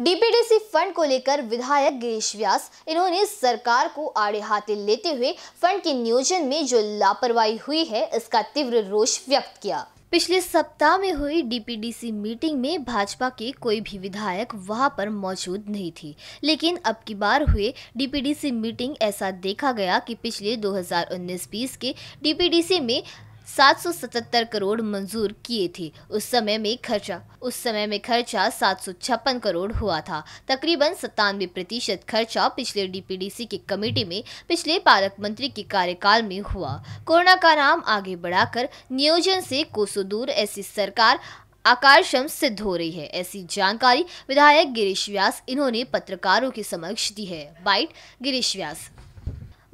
DPDC fund को लेकर विधायक गिरीश व्यास इन्होंने सरकार को आड़े हाथे लेते हुए फंड के नियोजन में जो लापरवाही हुई है इसका तीव्र रोष व्यक्त किया पिछले सप्ताह में हुई डीपीडीसी मीटिंग में भाजपा के कोई भी विधायक वहां पर मौजूद नहीं थी लेकिन अब की बार हुए डीपीडीसी मीटिंग ऐसा देखा गया कि पिछले 2019-20 के डीपीडीसी में 777 करोड़ मंजूर किए थे उस समय में खर्चा उस समय में खर्चा सात करोड़ हुआ था तकरीबन सत्तानवे प्रतिशत खर्चा पिछले डीपीडीसी की कमेटी में पिछले पालक मंत्री के कार्यकाल में हुआ कोरोना का नाम आगे बढ़ाकर नियोजन से कोसों दूर ऐसी सरकार आकर्षण सिद्ध हो रही है ऐसी जानकारी विधायक गिरीश व्यास इन्होंने पत्रकारों के समक्ष दी है बाइट गिरीश व्यास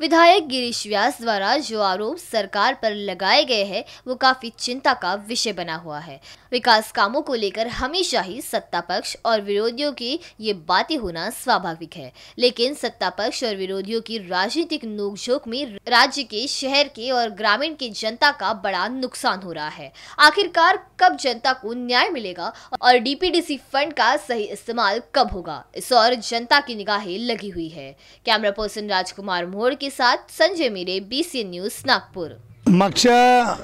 विधायक गिरीश व्यास द्वारा जो आरोप सरकार पर लगाए गए हैं वो काफी चिंता का विषय बना हुआ है विकास कामों को लेकर हमेशा ही सत्ता पक्ष और विरोधियों की ये बातें होना स्वाभाविक है लेकिन सत्ता पक्ष और विरोधियों की राजनीतिक नोकझोंक में राज्य के शहर के और ग्रामीण की जनता का बड़ा नुकसान हो रहा है आखिरकार कब जनता को न्याय मिलेगा और डीपीडीसी फंड का सही इस्तेमाल कब होगा इस और जनता की निगाहें लगी हुई है कैमरा पर्सन राजकुमार मोड़ के सात संजय मिरे बी सी न्यूज नागपूर मागच्या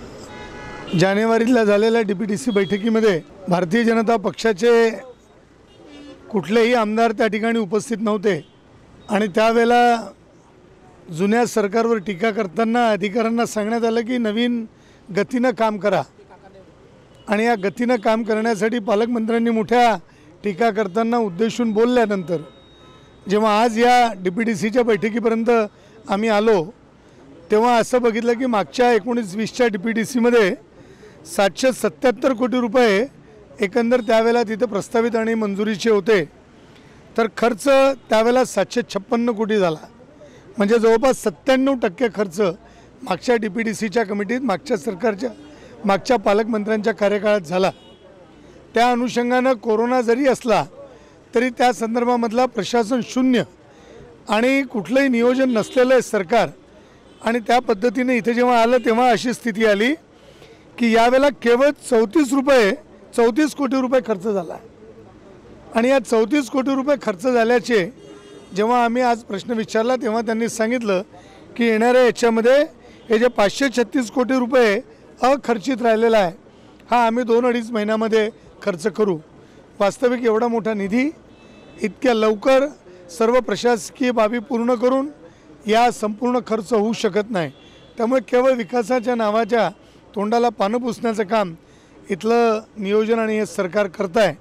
जानेवारीला झालेल्या डी पी टी सी बैठकीमध्ये भारतीय जनता पक्षाचे कुठलेही आमदार त्या ठिकाणी उपस्थित नव्हते आणि त्यावेळेला जुन्या सरकारवर टीका करताना अधिकाऱ्यांना सांगण्यात आलं की नवीन गतीनं काम करा आणि या गतीनं काम करण्यासाठी पालकमंत्र्यांनी मोठ्या टीका करताना उद्देशून बोलल्यानंतर जेव्हा आज या डी पी टी सीच्या बैठकीपर्यंत आम्ही आलो तेव्हा असं बघितलं की मागच्या एकोणीस वीसच्या डी पी डी सीमध्ये सातशे सत्त्याहत्तर कोटी रुपये एकंदर त्यावेळेला तिथे प्रस्तावित आणि मंजुरीचे होते तर खर्च त्यावेळेला सातशे छप्पन्न कोटी झाला म्हणजे जवळपास सत्त्याण्णव टक्के खर्च मागच्या डी पी डी सीच्या कमिटीत मागच्या सरकारच्या मागच्या पालकमंत्र्यांच्या कार्यकाळात झाला त्या अनुषंगानं कोरोना जरी असला तरी त्या संदर्भामधला प्रशासन शून्य आणि कुठलंही नियोजन नसलेलं आहे सरकार आणि त्या पद्धतीने इथे जेव्हा आलं तेव्हा अशी स्थिती आली की यावेळेला केवळ चौतीस रुपये चौतीस कोटी रुपये खर्च झाला आणि या चौतीस कोटी रुपये खर्च झाल्याचे जेव्हा आम्ही आज प्रश्न विचारला तेव्हा त्यांनी सांगितलं की येणाऱ्या याच्यामध्ये हे जे पाचशे छत्तीस कोटी रुपये अखर्चित राहिलेला आहे हा आम्ही दोन अडीच महिन्यामध्ये खर्च करू वास्तविक एवढा मोठा निधी इतक्या लवकर सर्व प्रशासकीय बाबी पूर्ण करून या संपूर्ण खर्च होऊ शकत नाही त्यामुळे केवळ विकासाच्या नावाच्या तोंडाला पानं पुसण्याचं काम इथलं नियोजन आणि हे सरकार करत आहे